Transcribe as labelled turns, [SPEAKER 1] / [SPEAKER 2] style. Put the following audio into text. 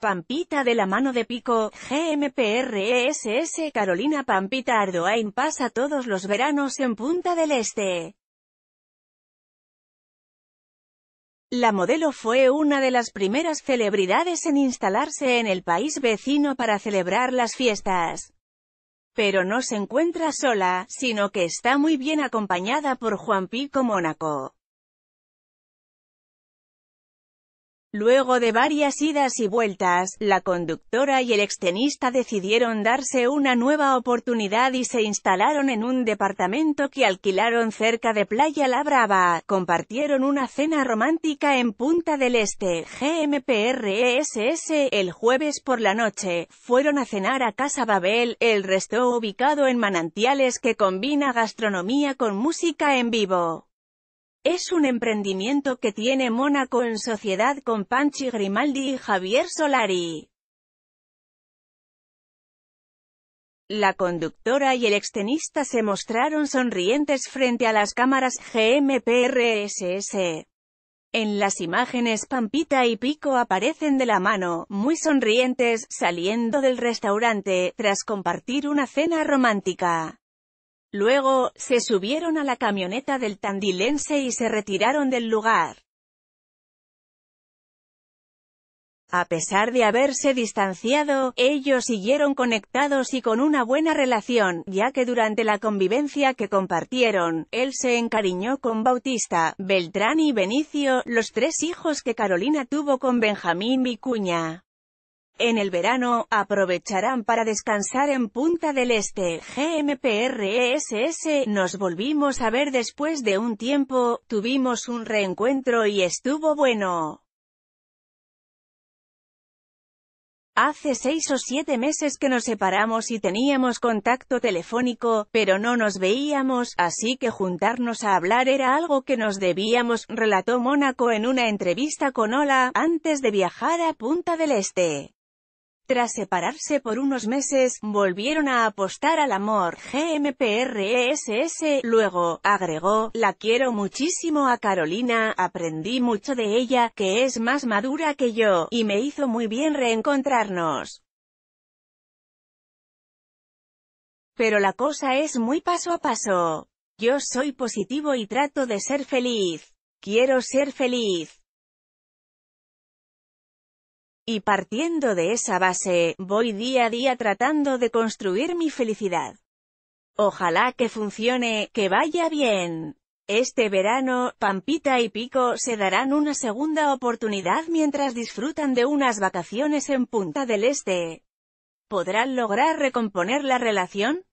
[SPEAKER 1] Pampita de la mano de Pico, GMPRESS Carolina Pampita Ardoain pasa todos los veranos en Punta del Este. La modelo fue una de las primeras celebridades en instalarse en el país vecino para celebrar las fiestas. Pero no se encuentra sola, sino que está muy bien acompañada por Juan Pico Mónaco. Luego de varias idas y vueltas, la conductora y el extenista decidieron darse una nueva oportunidad y se instalaron en un departamento que alquilaron cerca de Playa La Brava, compartieron una cena romántica en Punta del Este, GMPRESS, el jueves por la noche, fueron a cenar a Casa Babel, el resto ubicado en Manantiales que combina gastronomía con música en vivo. Es un emprendimiento que tiene Mónaco en sociedad con Panchi Grimaldi y Javier Solari. La conductora y el extenista se mostraron sonrientes frente a las cámaras GMPRSS. En las imágenes Pampita y Pico aparecen de la mano, muy sonrientes, saliendo del restaurante, tras compartir una cena romántica. Luego, se subieron a la camioneta del tandilense y se retiraron del lugar. A pesar de haberse distanciado, ellos siguieron conectados y con una buena relación, ya que durante la convivencia que compartieron, él se encariñó con Bautista, Beltrán y Benicio, los tres hijos que Carolina tuvo con Benjamín Vicuña. En el verano, aprovecharán para descansar en Punta del Este, GMPRSS, e nos volvimos a ver después de un tiempo, tuvimos un reencuentro y estuvo bueno. Hace seis o siete meses que nos separamos y teníamos contacto telefónico, pero no nos veíamos, así que juntarnos a hablar era algo que nos debíamos, relató Mónaco en una entrevista con Ola, antes de viajar a Punta del Este. Tras separarse por unos meses, volvieron a apostar al amor GMPRESS, luego, agregó, la quiero muchísimo a Carolina, aprendí mucho de ella, que es más madura que yo, y me hizo muy bien reencontrarnos. Pero la cosa es muy paso a paso. Yo soy positivo y trato de ser feliz. Quiero ser feliz. Y partiendo de esa base, voy día a día tratando de construir mi felicidad. Ojalá que funcione, que vaya bien. Este verano, Pampita y Pico se darán una segunda oportunidad mientras disfrutan de unas vacaciones en Punta del Este. ¿Podrán lograr recomponer la relación?